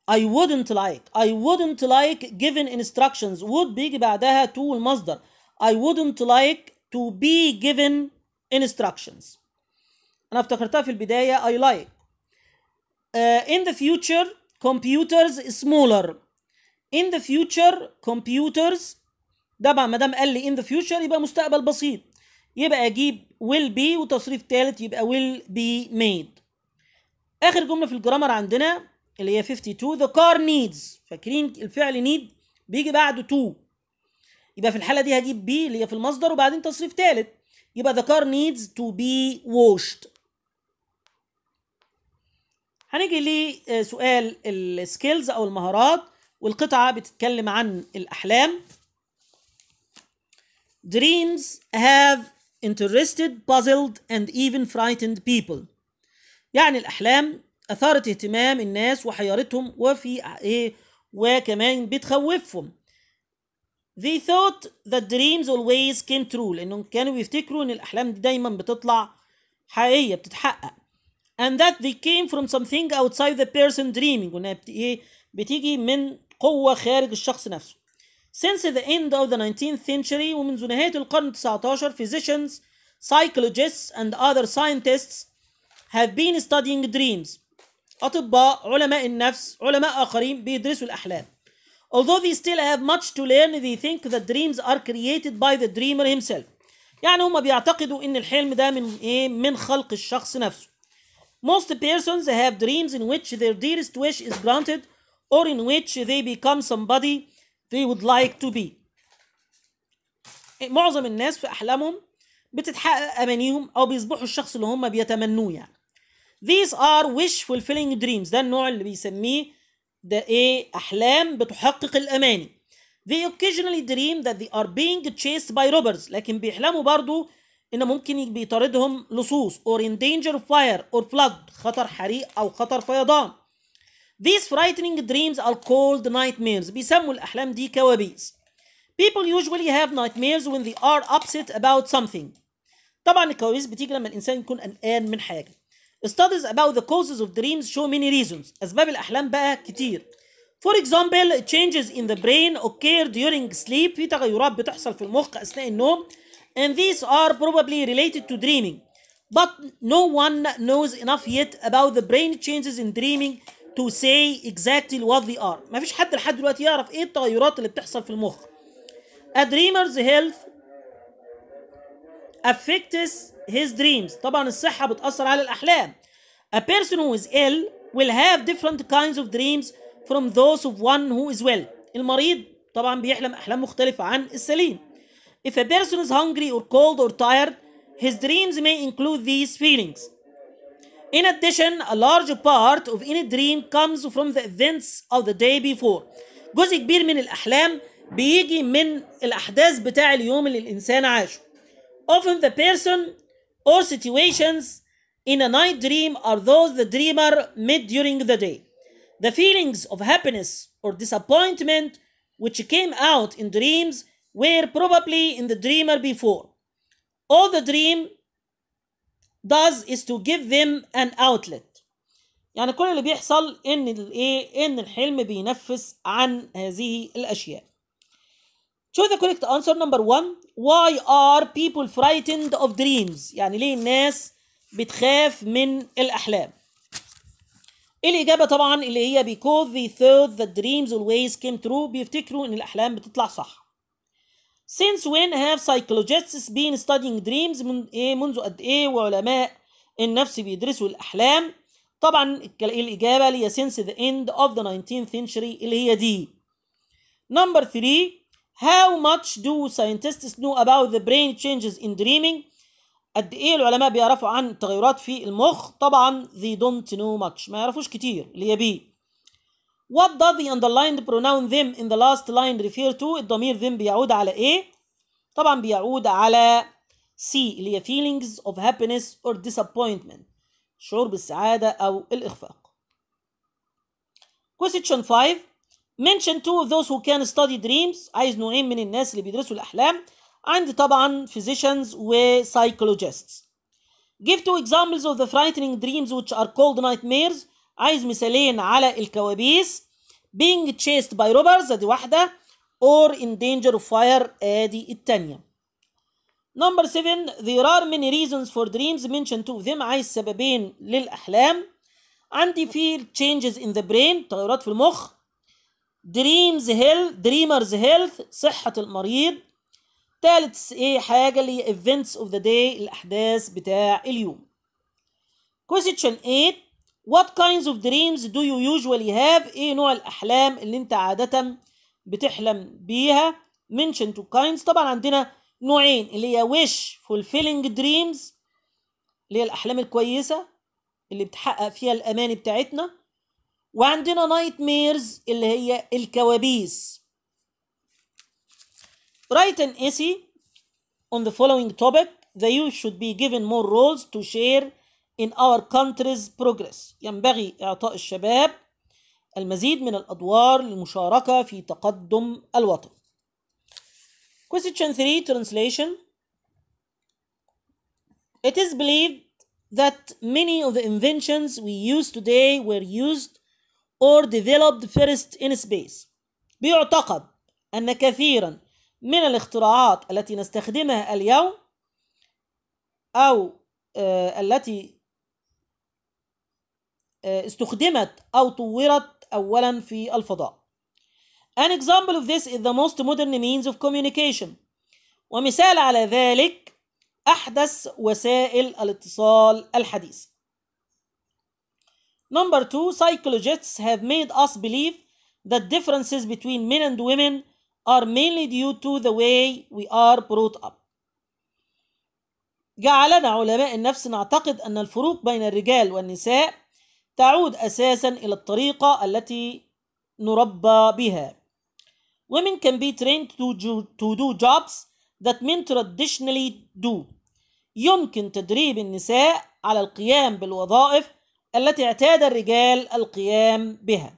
I wouldn't like I wouldn't like given instructions would بيجي بعدها to المصدر I wouldn't like to be given instructions أنا افتكرتها في البداية I like uh, in the future computers smaller in the future computers ده بقى ما دام قال لي in the future يبقى مستقبل بسيط يبقى اجيب will be وتصريف ثالث يبقى will be made اخر جمله في الجرامر عندنا اللي هي 52 the car needs فاكرين الفعل need بيجي بعده to يبقى في الحاله دي هجيب بي اللي هي في المصدر وبعدين تصريف ثالث يبقى the car needs to be washed هنيجي لسؤال آه، السكيلز او المهارات والقطعه بتتكلم عن الاحلام dreams have interested puzzled and even frightened people يعني الأحلام أثارت اهتمام الناس وحيرتهم وفي إيه وكمان بتخوفهم They thought that dreams always came true لأنهم كانوا بيفتكروا إن الأحلام دي دايما بتطلع حقيقية بتتحقق and that they came from something outside the person dreaming وإنها بت... إيه بتيجي من قوة خارج الشخص نفسه since the end of the 19th century ومنذ نهاية القرن ال 19 physicians psychologists and other scientists have been studying dreams أطباء علماء النفس علماء آخرين بيدرسوا الأحلام Although they still have much to learn they think that dreams are created by the dreamer himself يعني هما بيعتقدوا إن الحلم ده من إيه من خلق الشخص نفسه Most persons have dreams in which their dearest wish is granted or in which they become somebody they would like to be معظم الناس في أحلامهم بتتحقق أمانيهم أو بيصبحوا الشخص اللي هم بيتمنوه يعني these are wish fulfilling dreams ده النوع اللي بيسميه ده ايه احلام بتحقق الاماني they occasionally dream that they are being chased by robbers لكن بيحلموا برضو ان ممكن بيطاردهم لصوص or in danger of fire or flood خطر حريق او خطر فيضان These frightening dreams are called nightmares بيسموا الأحلام دي كوابيس People usually have nightmares when they are upset about something طبعا الكوابيس بتيجي لما الإنسان يكون قلقان من حاجة Studies about the causes of dreams show many reasons أسباب الأحلام بقى كتير For example changes in the brain occur during sleep في تغيرات بتحصل في المخ أثناء النوم and these are probably related to dreaming but no one knows enough yet about the brain changes in dreaming to say exactly what they are مفيش حد لحد دلوقتي يعرف ايه التغيرات اللي بتحصل في المخ A dreamer's health affects his dreams طبعا الصحة بتأثر على الأحلام A person who is ill will have different kinds of dreams from those of one who is well المريض طبعا بيحلم أحلام مختلفة عن السليم If a person is hungry or cold or tired his dreams may include these feelings In addition, a large part of any dream comes from the events of the day before. جزء كبير من الأحلام بيجي من الأحداث بتاع اليوم اللي الإنسان عاشه. Often the person or situations in a night dream are those the dreamer met during the day. The feelings of happiness or disappointment which came out in dreams were probably in the dreamer before. All the dream does is to give them an outlet. يعني كل اللي بيحصل ان ان الحلم بينفس عن هذه الاشياء Choose the correct answer number one. Why are people frightened of dreams? يعني ليه الناس بتخاف من الأحلام؟ الإجابة طبعا اللي هي because they thought that dreams always came true بيفتكروا إن الأحلام بتطلع صح. Since when have psychologists been studying dreams من إيه منذ قد إيه وعلماء النفس بيدرسوا الأحلام؟ طبعا الإجابة اللي هي since the end of the 19th century اللي هي دي. Number 3 How much do scientists know about the brain changes in dreaming? قد ايه العلماء بيعرفوا عن التغيرات في المخ؟ طبعا they don't know much ما يعرفوش كتير اللي هي بي. What does the underlined pronoun them in the last line refer to؟ الضمير them بيعود على ايه؟ طبعا بيعود على C اللي هي feelings of happiness or disappointment شعور بالسعادة أو الإخفاق. Question 5 mention to those who can study dreams عايز نوعين من الناس اللي بيدرسوا الأحلام عندي طبعا physicians و psychologists give two examples of the frightening dreams which are called nightmares عايز مثالين على الكوابيس being chased by robbers ادي واحدة or in danger of fire ادي التانية number seven there are many reasons for dreams mention two of them عايز سببين للأحلام عندي في changes in the brain تغيرات في المخ دريمز هيلث دريمرز هيلث صحة المريض تالت ايه حاجة اللي هي events of the day الأحداث بتاع اليوم question 8 what kinds of dreams do you usually have ايه نوع الأحلام اللي انت عادة بتحلم بيها mention two kinds طبعا عندنا نوعين اللي هي wish fulfilling dreams اللي هي الأحلام الكويسة اللي بتحقق فيها الأماني بتاعتنا وعندنا نايت ميرز اللي هي الكوابيس write an essay on the following topic the youth should be given more roles to share in our country's progress ينبغي إعطاء الشباب المزيد من الأدوار للمشاركة في تقدم الوطن Question 3 Translation It is believed that many of the inventions we use today were used or developed first in space بيعتقد أن كثيرا من الاختراعات التي نستخدمها اليوم أو آه، التي آه، استخدمت أو طورت أولا في الفضاء An example of this is the most modern means of communication ومثال على ذلك أحدث وسائل الاتصال الحديثة Number two, psychologists have made us believe that differences between men and women are mainly due to the way we are brought up. جعلنا علماء النفس نعتقد أن الفروق بين الرجال والنساء تعود أساسا إلى الطريقة التي نربى بها. Women can be trained to do, to do jobs that men traditionally do. يمكن تدريب النساء على القيام بالوظائف التي اعتاد الرجال القيام بها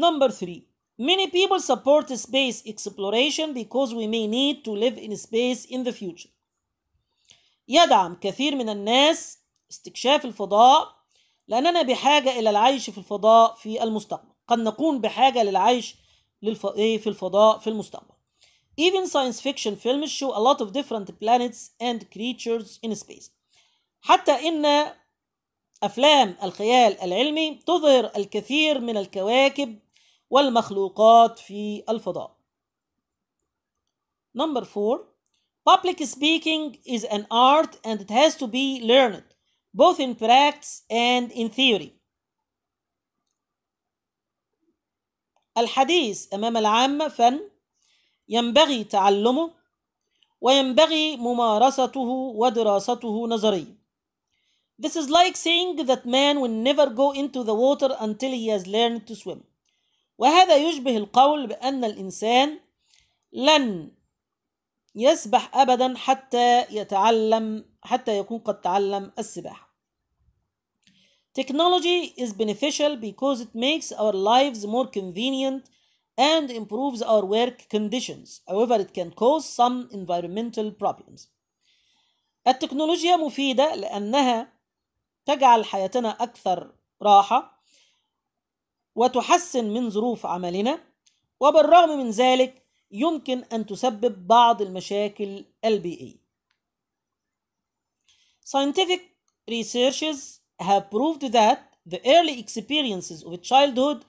Number three, Many people support space exploration because we may need to live in space in the future يدعم كثير من الناس استكشاف الفضاء لأننا بحاجة إلى العيش في الفضاء في المستقبل قد نكون بحاجة للعيش للف... في الفضاء في المستقبل Even science fiction films show a lot of different planets and creatures in space حتى إن افلام الخيال العلمي تظهر الكثير من الكواكب والمخلوقات في الفضاء number 4 public speaking is an art and it has to be learned both in practice and in theory الحديث امام العامه فن ينبغي تعلمه وينبغي ممارسته ودراسته نظريا This is like saying that man will never go into the water until he has learned to swim. وهذا يشبه القول بأن الإنسان لن يسبح أبدا حتى يتعلم حتى يكون قد تعلم السباحة. Technology is beneficial because it makes our lives more convenient and improves our work conditions. However, it can cause some environmental problems. التكنولوجيا مفيدة لأنها تجعل حياتنا أكثر راحة وتحسن من ظروف عملنا وبالرغم من ذلك يمكن أن تسبب بعض المشاكل البيئية. Scientific researches have proved that the early experiences of childhood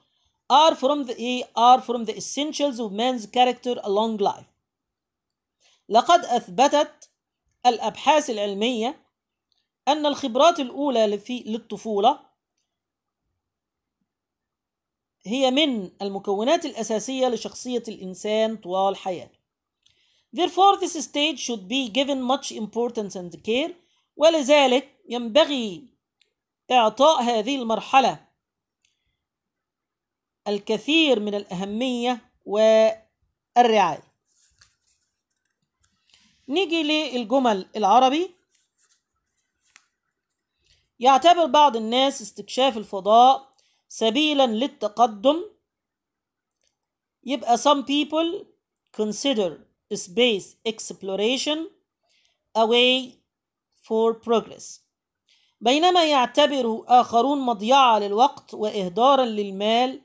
are from the are from the essentials of man's character along life. لقد أثبتت الأبحاث العلمية أن الخبرات الأولى في للطفولة هي من المكونات الأساسية لشخصية الإنسان طوال حياته. Therefore this stage should be given much importance and care ولذلك ينبغي إعطاء هذه المرحلة الكثير من الأهمية والرعاية نيجي للجمل العربي يعتبر بعض الناس استكشاف الفضاء سبيلا للتقدم يبقى some people consider space exploration a way for progress بينما يعتبر آخرون مضيعة للوقت وإهدارا للمال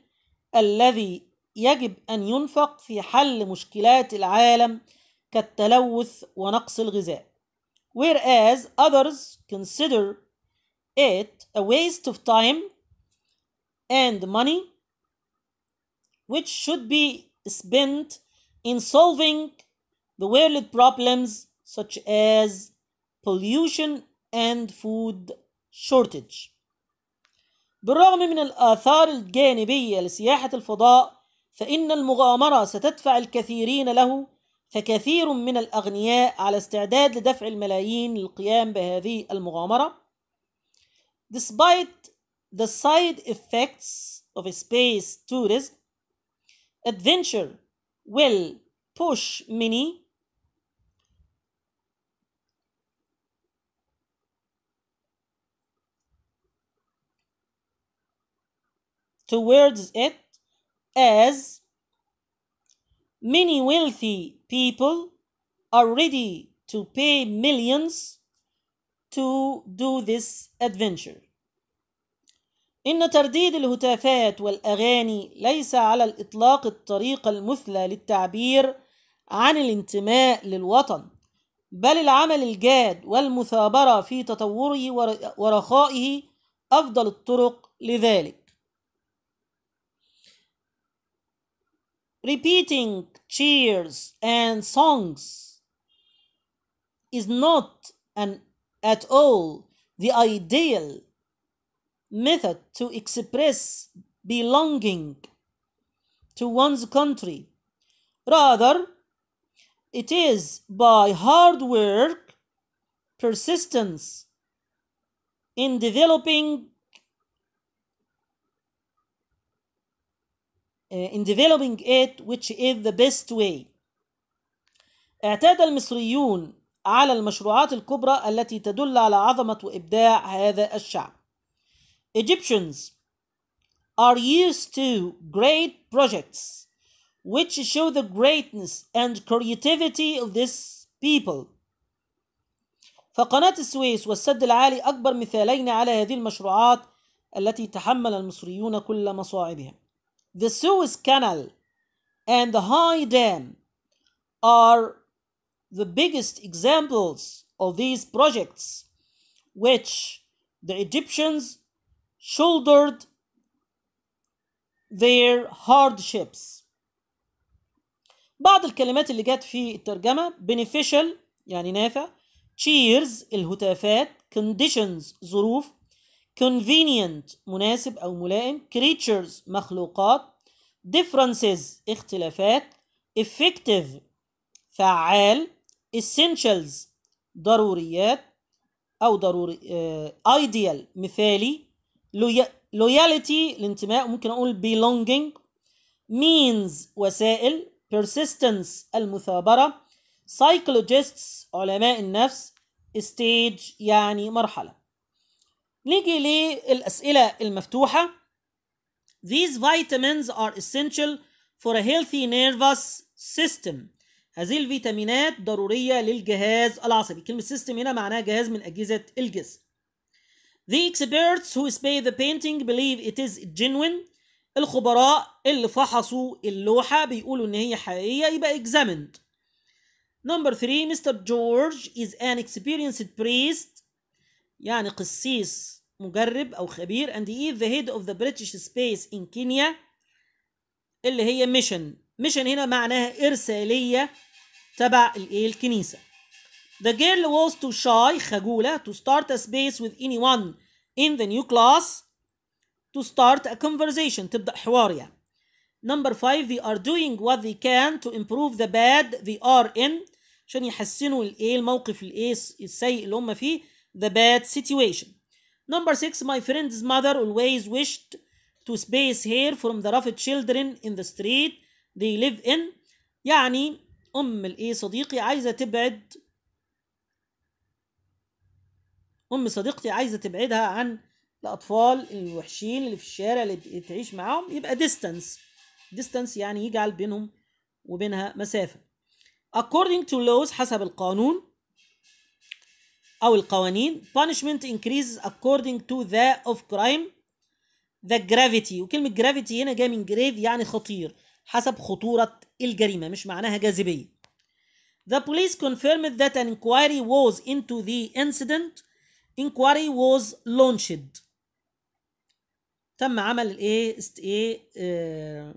الذي يجب أن ينفق في حل مشكلات العالم كالتلوث ونقص الغذاء whereas others consider it a waste of time and money which should be spent in solving the world problems such as pollution and food shortage بالرغم من الآثار الجانبية لسياحة الفضاء فإن المغامرة ستدفع الكثيرين له فكثير من الأغنياء على استعداد لدفع الملايين للقيام بهذه المغامرة Despite the side effects of space tourism, adventure will push many towards it as many wealthy people are ready to pay millions to do this adventure إن ترديد الهتافات والأغاني ليس على الإطلاق الطريقة المثلى للتعبير عن الانتماء للوطن بل العمل الجاد والمثابرة في تطوره ورخائه أفضل الطرق لذلك Repeating cheers and songs is not an at all the ideal method to express belonging to one's country. Rather, it is by hard work, persistence in developing uh, in developing it which is the best way. اعتاد المصريون على المشروعات الكبرى التي تدل على عظمة وإبداع هذا الشعب. Egyptians are used to great projects which show the greatness and creativity of this people. فقناة السويس والسد العالي أكبر مثالين على هذه المشروعات التي تحمل المصريون كل مصاعبهم. The Suez Canal and the High Dam are the biggest examples of these projects, which the Egyptians shouldered their hardships. بعض الكلمات اللي جت في الترجمة beneficial يعني نافع cheers الهتافات conditions ظروف convenient مناسب أو ملائم creatures مخلوقات differences اختلافات effective فعال essentials ضروريات أو ضروري uh, ideal مثالي loyalty الانتماء ممكن أقول belonging means وسائل persistence المثابرة psychologists علماء النفس stage يعني مرحلة نيجي للأسئلة المفتوحة These vitamins are essential for a healthy nervous system هذه الفيتامينات ضرورية للجهاز العصبي كلمة سيستم هنا معناها جهاز من أجهزة الجسم The experts who spray the painting believe it is genuine الخبراء اللي فحصوا اللوحة بيقولوا إن هي حقيقية يبقى examined Number 3 Mr. George is an experienced priest يعني قسيس مجرب أو خبير and he is the head of the British space in Kenya اللي هي mission mission هنا معناها إرسالية تبع الايه الكنيسه The girl was too shy خجولة to start a space with anyone in the new class to start a conversation تبدأ حوار يعني Number five they are doing what they can to improve the bad they are in عشان يحسنوا الايه الموقف الايه السيء اللي هم فيه the bad situation Number six my friend's mother always wished to space here from the rough children in the street they live in يعني ام الايه صديقي عايزه تبعد ام صديقتي عايزه تبعدها عن الاطفال الوحشين اللي في الشارع اللي تعيش معاهم يبقى ديستانس ديستانس يعني يجعل بينهم وبينها مسافه according to laws حسب القانون او القوانين punishment increases according to the of crime the gravity وكلمه gravity هنا جايه من grave يعني خطير حسب خطوره الجريمة مش معناها جاذبية The police confirmed that an inquiry was into the incident inquiry was launched تم عمل الايه ايه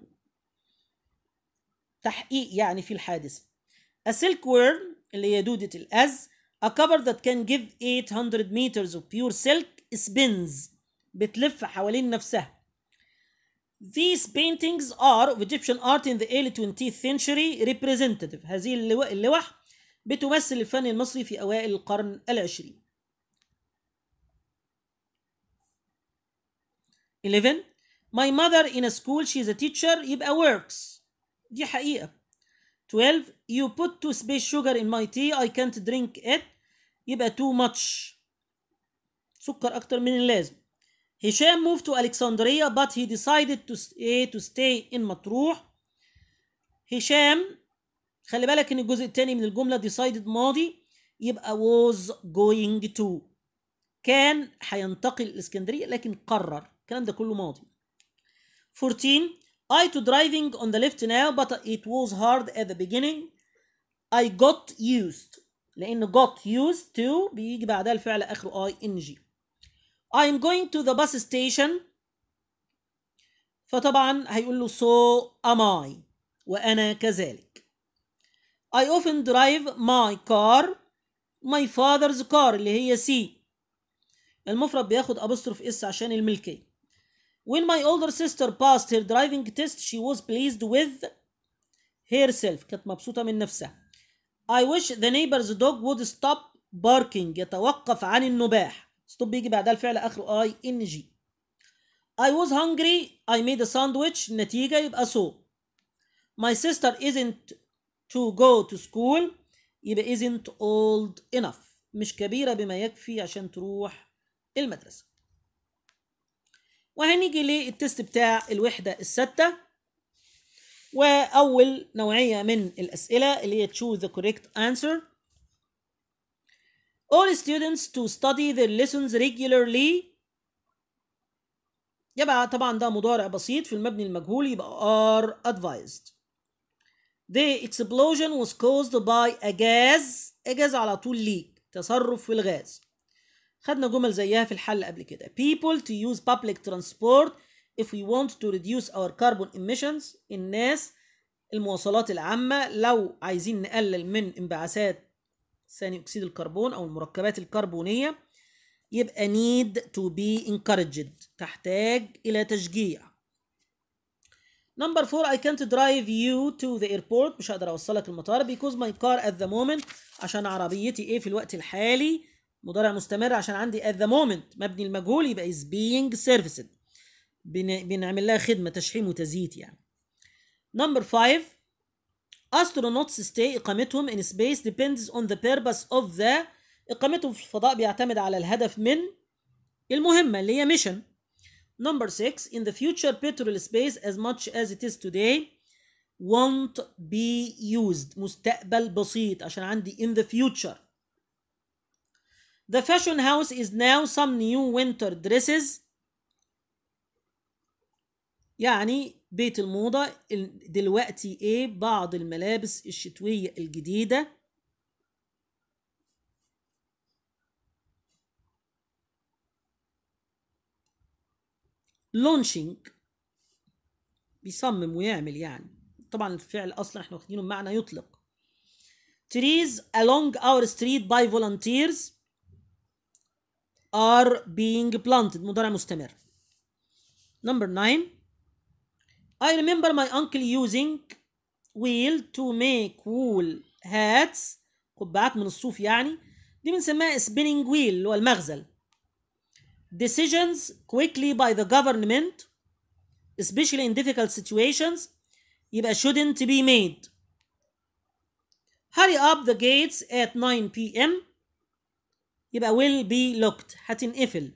تحقيق يعني في الحادث. A silkworm اللي هي دودة الأز A cover that can give 800 meters of pure silk spins بتلف حوالين نفسها These paintings are of Egyptian art in the early 20th century representative هذه اللوح بتمثل الفن المصري في أوائل القرن العشرين 11 My mother in a school she's a teacher يبقى works دي حقيقة 12 You put too space sugar in my tea I can't drink it يبقى too much سكر أكتر من اللازم هشام moved to Alexandria but he decided to stay, to stay in مطروح هشام خلي بالك ان الجزء الثاني من الجمله decided ماضي يبقى was going to كان هينتقل الاسكندريه لكن قرر الكلام ده كله ماضي 14 I to driving on the left now but it was hard at the beginning I got used لان got used to بيجي بعدها الفعل اخره I ing I'm going to the bus station فطبعا هيقول له so am I وأنا كذلك I often drive my car my father's car اللي هي C المفرد بياخد apostrophe إس عشان الملكي. When my older sister passed her driving test she was pleased with herself كانت مبسوطة من نفسها I wish the neighbor's dog would stop barking يتوقف عن النباح ستوب بيجي بعدها الفعل اخره اي ان جي I was hungry I made a sandwich النتيجة يبقى so My sister isn't to go to school يبقى isn't old enough مش كبيرة بما يكفي عشان تروح المدرسة وهنيجي للتست بتاع الوحدة السادسه وأول نوعية من الأسئلة اللي هي choose the correct answer all students to study their lessons regularly يبقى طبعا ده مضارع بسيط في المبني المجهول يبقى are advised The explosion was caused by a gas a gas على طول ليك تصرف في الغاز خدنا جمل زيها في الحل قبل كده people to use public transport if we want to reduce our carbon emissions الناس المواصلات العامة لو عايزين نقلل من انبعاثات ثاني اكسيد الكربون او المركبات الكربونيه يبقى need to be encouraged تحتاج الى تشجيع Number 4 I can't drive you to the airport مش هقدر اوصلك المطار because my car at the moment عشان عربيتي ايه في الوقت الحالي مضارع مستمر عشان عندي at the moment مبني المجهول يبقى is being serviced بنعمل لها خدمة تشحيم وتزييت يعني. Number 5 astronauts stay إقامتهم in space depends on the purpose of the إقامتهم في الفضاء بيعتمد على الهدف من المهمة اللي هي mission number 6 in the future petrol space as much as it is today won't be used مستقبل بسيط عشان عندي in the future The fashion house is now some new winter dresses يعني بيت الموضة دلوقتي ايه بعض الملابس الشتوية الجديدة لونشينج بيصمم ويعمل يعني طبعا الفعل اصلا احنا واخدينه بمعنى يطلق trees along our street by volunteers are being planted مضارع مستمر number 9 I remember my uncle using wheel to make wool hats قبعات من الصوف يعني دي بنسميها spinning wheel اللي هو المغزل decisions quickly by the government especially in difficult situations يبقى shouldn't be made hurry up the gates at 9 p.m. يبقى will be locked هتنقفل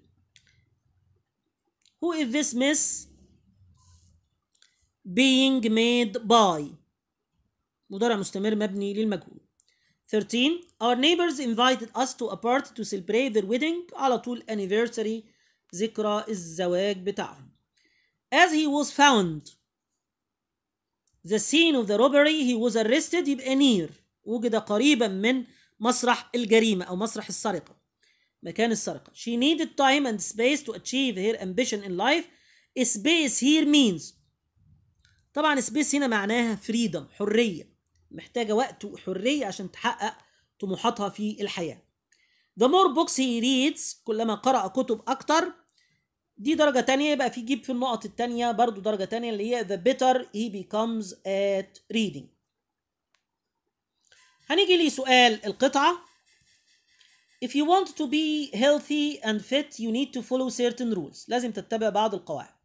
who is this miss being made by مضارع مستمر مبني للمجهول 13 our neighbors invited us to a party to celebrate their wedding على طول anniversary ذكرى الزواج بتاعهم as he was found the scene of the robbery he was arrested يبقى near وجد قريبا من مسرح الجريمة أو مسرح السرقة مكان السرقة she needed time and space to achieve her ambition in life space here means طبعا سبيس هنا معناها فريدم حريه محتاجه وقت وحريه عشان تحقق طموحاتها في الحياه The more books he reads كلما قرأ كتب أكتر دي درجة تانية يبقى في جيب في النقط التانية برضو درجة تانية اللي هي the better he becomes at reading هنيجي لسؤال القطعة If you want to be healthy and fit you need to follow certain rules لازم تتبع بعض القواعد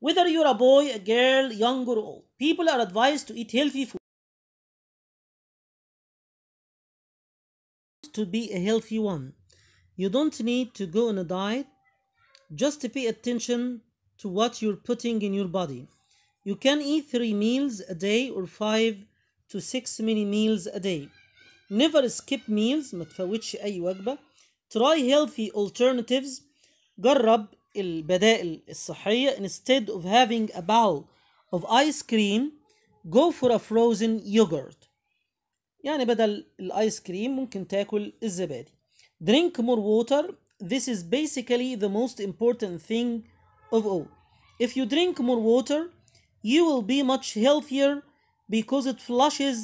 Whether you're a boy, a girl, young or old, people are advised to eat healthy food. To be a healthy one, you don't need to go on a diet, just pay attention to what you're putting in your body. You can eat three meals a day or five to six mini meals a day. Never skip meals ما تفوتش أي Try healthy alternatives. جرب البدائل الصحية instead of having a bowl of ice cream go for a frozen yogurt يعني بدل الايس كريم ممكن تاكل الزبادي drink more water this is basically the most important thing of all if you drink more water you will be much healthier because it flushes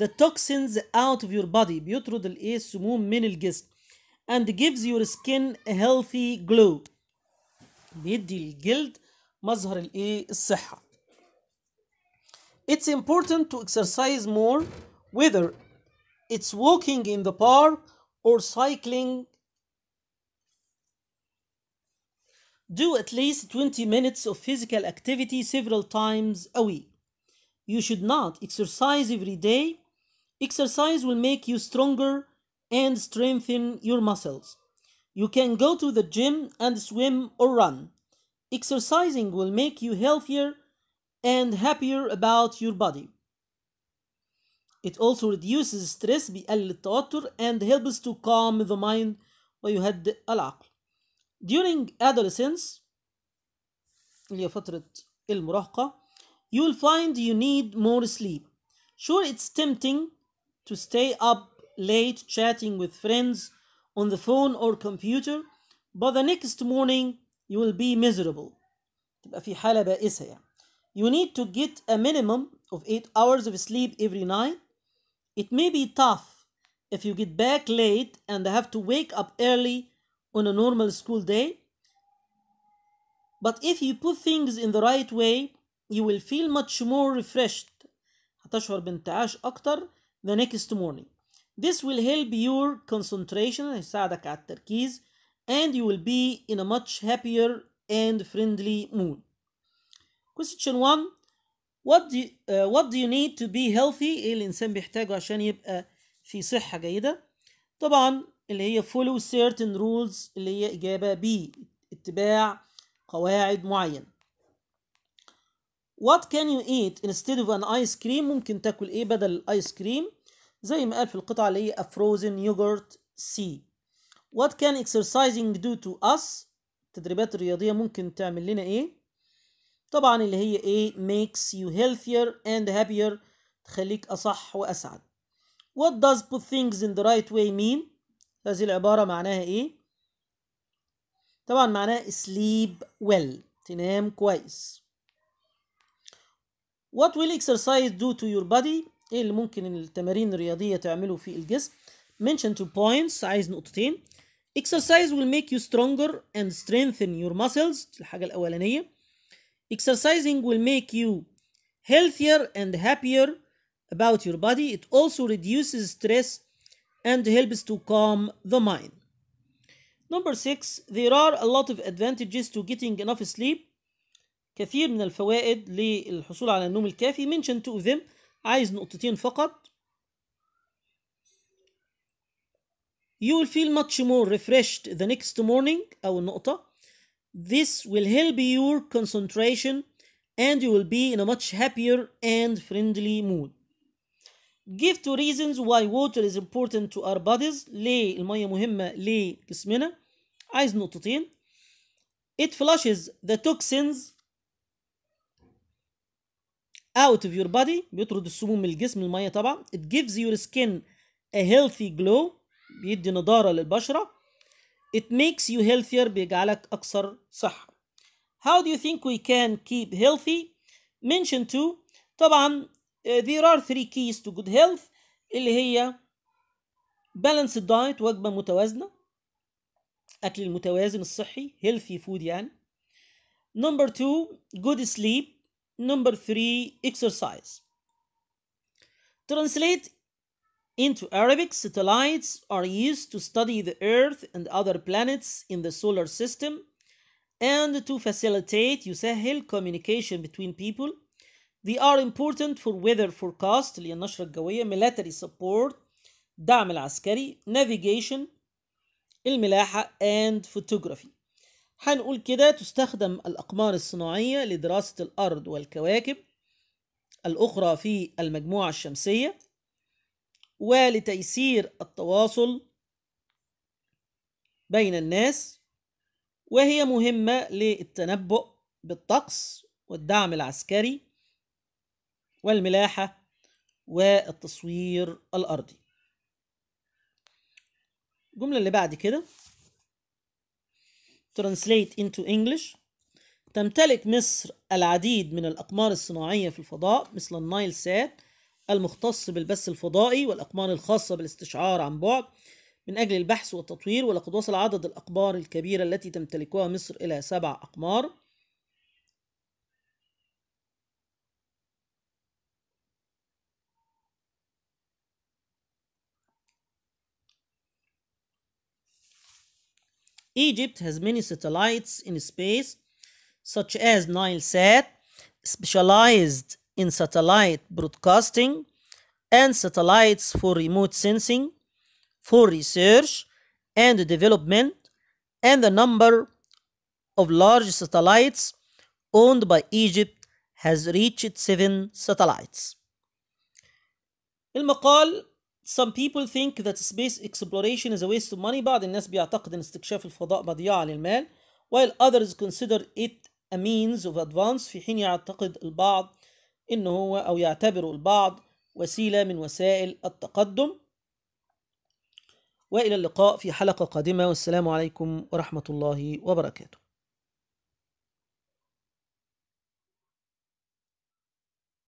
the toxins out of your body بيطرد الايه السموم من الجسم and gives your skin a healthy glow بيدي مظهر الايه الصحه It's important to exercise more whether it's walking in the park or cycling. Do at least 20 minutes of physical activity several times a week. You should not exercise every day. Exercise will make you stronger and strengthen your muscles. You can go to the gym and swim or run. Exercising will make you healthier and happier about your body. It also reduces stress بيقلل التوتر and helps to calm the mind had العقل. During adolescence اللي هي فترة you will find you need more sleep. Sure it's tempting to stay up late chatting with friends on the phone or computer but the next morning you will be miserable تبقى في you need to get a minimum of 8 hours of sleep every night it may be tough if you get back late and have to wake up early on a normal school day but if you put things in the right way you will feel much more refreshed أكتر the next morning this will help your concentration هيساعدك على التركيز and you will be in a much happier and friendly mood. Question 1 What do, you, uh, what do you need to be healthy؟ إيه الإنسان بيحتاجه عشان يبقى في صحة جيدة؟ طبعا اللي هي follow certain rules اللي هي إجابة B اتباع قواعد معينة. What can you eat instead of an ice cream؟ ممكن تاكل إيه بدل الآيس كريم؟ زي ما قال في القطعة اللي هي a frozen yogurt C what can exercising do to us التدريبات الرياضية ممكن تعمل لنا ايه طبعا اللي هي ايه makes you healthier and happier تخليك أصح وأسعد what does put things in the right way mean هذه العبارة معناها ايه طبعا معناها sleep well تنام كويس What will exercise do to your body ايه اللي ممكن التمارين الرياضيه تعمله في الجسم mention two points عايز نقطتين exercise will make you stronger and strengthen your muscles الحاجه الاولانيه exercising will make you healthier and happier about your body it also reduces stress and helps to calm the mind number six there are a lot of advantages to getting enough sleep كثير من الفوائد للحصول على النوم الكافي mention two of them عايز نقطتين فقط You will feel much more refreshed the next morning أو النقطة This will help your concentration and you will be in a much happier and friendly mood Give two reasons why water is important to our bodies ليه المية مهمة لجسمنا عايز نقطتين It flushes the toxins out of your body بيطرد السموم من الجسم الميه طبعا it gives your skin a healthy glow بيدي نضاره للبشره it makes you healthier بيجعلك اكثر صحه how do you think we can keep healthy mention to طبعا there are three keys to good health اللي هي balanced diet وجبه متوازنه اكل المتوازن الصحي healthy food يعني number two good sleep Number three, exercise. Translate into Arabic, satellites are used to study the Earth and other planets in the solar system and to facilitate يسهل communication between people. They are important for weather forecast للنشرة الجوية, military support, دعم العسكري, navigation, الملاحة and photography. هنقول كده تستخدم الأقمار الصناعية لدراسة الأرض والكواكب الأخرى في المجموعة الشمسية ولتيسير التواصل بين الناس وهي مهمة للتنبؤ بالطقس والدعم العسكري والملاحة والتصوير الأرضي الجملة اللي بعد كده translate into English تمتلك مصر العديد من الأقمار الصناعية في الفضاء مثل النايل سات المختص بالبث الفضائي والأقمار الخاصة بالاستشعار عن بعد من أجل البحث والتطوير ولقد وصل عدد الأقمار الكبيرة التي تمتلكها مصر إلى سبع أقمار Egypt has many satellites in space, such as NileSat, specialized in satellite broadcasting, and satellites for remote sensing, for research and development, and the number of large satellites owned by Egypt has reached seven satellites. المقال Some people think that space exploration is a waste of money بعض الناس بيعتقد ان استكشاف الفضاء مضيعة للمال while others consider it a means of advance في حين يعتقد البعض ان هو او يعتبر البعض وسيلة من وسائل التقدم والى اللقاء في حلقة قادمة والسلام عليكم ورحمة الله وبركاته